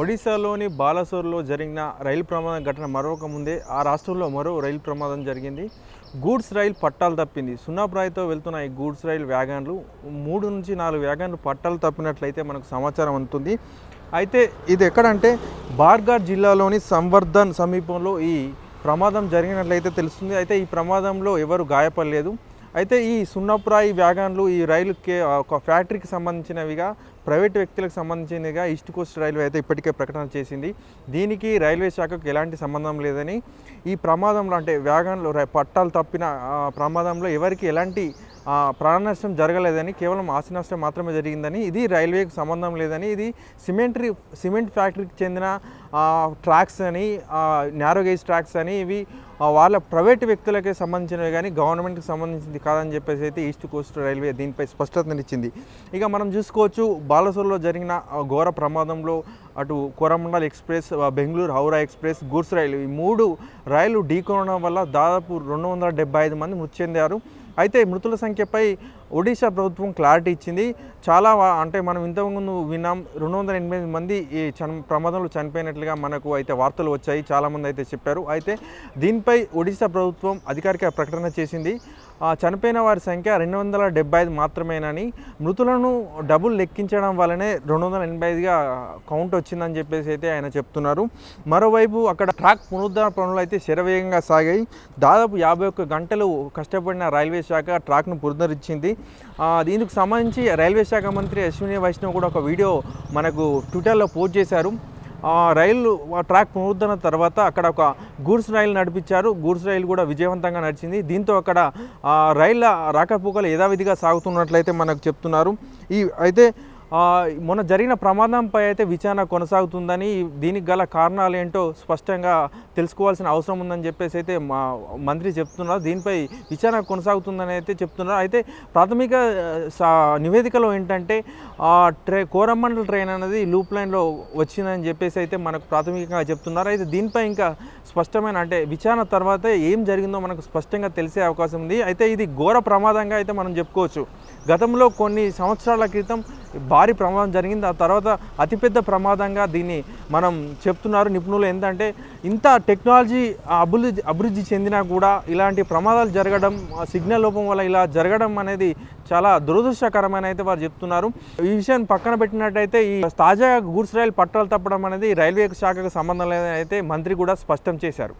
ఒడిశాలోని బాలసోర్లో జరిగిన రైలు ప్రమాదం ఘటన మరొక ముందే ఆ రాష్ట్రంలో మరో రైలు ప్రమాదం జరిగింది గూడ్స్ రైలు పట్టాలు తప్పింది సున్నాప్రాయితో వెళ్తున్న ఈ గూడ్స్ రైలు వ్యాగన్లు మూడు నుంచి నాలుగు వ్యాగన్లు పట్టాలు తప్పినట్లయితే మనకు సమాచారం అందుతుంది అయితే ఇది ఎక్కడంటే బార్గాడ్ జిల్లాలోని సంవర్ధన్ సమీపంలో ఈ ప్రమాదం జరిగినట్లయితే తెలుస్తుంది అయితే ఈ ప్రమాదంలో ఎవరు గాయపడలేదు అయితే ఈ సున్నపురాయి వ్యాగన్లు ఈ రైలుకి ఒక ఫ్యాక్టరీకి సంబంధించినవిగా ప్రైవేట్ వ్యక్తులకు సంబంధించినవిగా ఈస్ట్ కోస్ట్ రైల్వే అయితే ఇప్పటికే ప్రకటన చేసింది దీనికి రైల్వే శాఖకు ఎలాంటి సంబంధం లేదని ఈ ప్రమాదంలో అంటే వ్యాగన్లు పట్టాలు తప్పిన ప్రమాదంలో ఎవరికి ఎలాంటి ప్రాణ నష్టం జరగలేదని కేవలం ఆస్తి నష్టం మాత్రమే జరిగిందని ఇది రైల్వేకి సంబంధం లేదని ఇది సిమెంటరీ సిమెంట్ ఫ్యాక్టరీకి చెందిన ట్రాక్స్ అని నారోగేజ్ ట్రాక్స్ అని ఇవి వాళ్ళ ప్రైవేట్ వ్యక్తులకే సంబంధించినవి కానీ గవర్నమెంట్కి సంబంధించింది కాదని చెప్పేసి అయితే ఈస్ట్ కోస్ట్ రైల్వే దీనిపై స్పష్టతనిచ్చింది ఇక మనం చూసుకోవచ్చు బాలసూర్లో జరిగిన ఘోర ప్రమాదంలో అటు Coromandel express Bengaluru Howrah express goods రైలు ఈ మూడు రైలు ఢీకొనడం వల్ల దాదాపు రెండు వందల ఐదు మంది మృతి చెందారు అయితే మృతుల సంఖ్యపై ఒడిశా ప్రభుత్వం క్లారిటీ ఇచ్చింది చాలా అంటే మనం ఇంతకుముందు విన్నాం రెండు వందల ఎనిమిది మంది ఈ చన్ ప్రమాదంలో చనిపోయినట్లుగా మనకు అయితే వార్తలు వచ్చాయి చాలామంది అయితే చెప్పారు అయితే దీనిపై ఒడిశా ప్రభుత్వం అధికారిక ప్రకటన చేసింది చనిపోయిన వారి సంఖ్య రెండు వందల డెబ్బై ఐదు మాత్రమేనని మృతులను డబుల్ లెక్కించడం వల్లనే రెండు వందల ఎనభై ఐదుగా కౌంట్ వచ్చిందని చెప్పేసి అయితే ఆయన చెప్తున్నారు మరోవైపు అక్కడ ట్రాక్ పునరుద్ధరణ పనులు అయితే శరవేగంగా సాగాయి దాదాపు యాభై ఒక్క గంటలు కష్టపడిన రైల్వే శాఖ ట్రాక్ను పునరుద్ధరించింది దీనికి సంబంధించి రైల్వే శాఖ మంత్రి అశ్విని వైష్ణవ్ కూడా ఒక వీడియో మనకు ట్విట్టర్లో పోస్ట్ చేశారు రైలు ట్రాక్ పునరుద్ధరణ తర్వాత అక్కడ ఒక గూడ్స్ రైలు నడిపించారు గూడ్స్ రైలు కూడా విజయవంతంగా నడిచింది దీంతో అక్కడ రైళ్ళ రాకపోకలు యథావిధిగా సాగుతున్నట్లయితే మనకు చెప్తున్నారు ఈ అయితే మొన్న జరిగిన ప్రమాదంపై అయితే విచారణ కొనసాగుతుందని దీనికి గల కారణాలు ఏంటో స్పష్టంగా తెలుసుకోవాల్సిన అవసరం ఉందని చెప్పేసి అయితే మా మంత్రి చెప్తున్నారు దీనిపై విచారణ కొనసాగుతుందని అయితే చెప్తున్నారు అయితే ప్రాథమిక నివేదికలో ఏంటంటే ట్రే కోరమండల్ ట్రైన్ అనేది లూప్ లైన్లో వచ్చిందని చెప్పేసి అయితే మనకు ప్రాథమికంగా చెప్తున్నారు అయితే దీనిపై ఇంకా స్పష్టమైన అంటే విచారణ తర్వాత ఏం జరిగిందో మనకు స్పష్టంగా తెలిసే అవకాశం ఉంది అయితే ఇది ఘోర ప్రమాదంగా అయితే మనం చెప్పుకోవచ్చు గతంలో కొన్ని సంవత్సరాల క్రితం భారీ ప్రమాదం జరిగింది ఆ తర్వాత అతిపెద్ద ప్రమాదంగా దీన్ని మనం చెప్తున్నారు నిపుణులు ఏంటంటే ఇంత టెక్నాలజీ అభివృద్ధి అభివృద్ధి చెందినా కూడా ఇలాంటి ప్రమాదాలు జరగడం సిగ్నల్ లోపం వల్ల ఇలా జరగడం అనేది చాలా దురదృష్టకరమైన అయితే వారు చెప్తున్నారు ఈ విషయాన్ని పక్కన పెట్టినట్టయితే ఈ తాజాగా గూడ్స్ రైలు పట్టాలు తప్పడం అనేది రైల్వే శాఖకు సంబంధం లేదని అయితే మంత్రి కూడా స్పష్టం చేశారు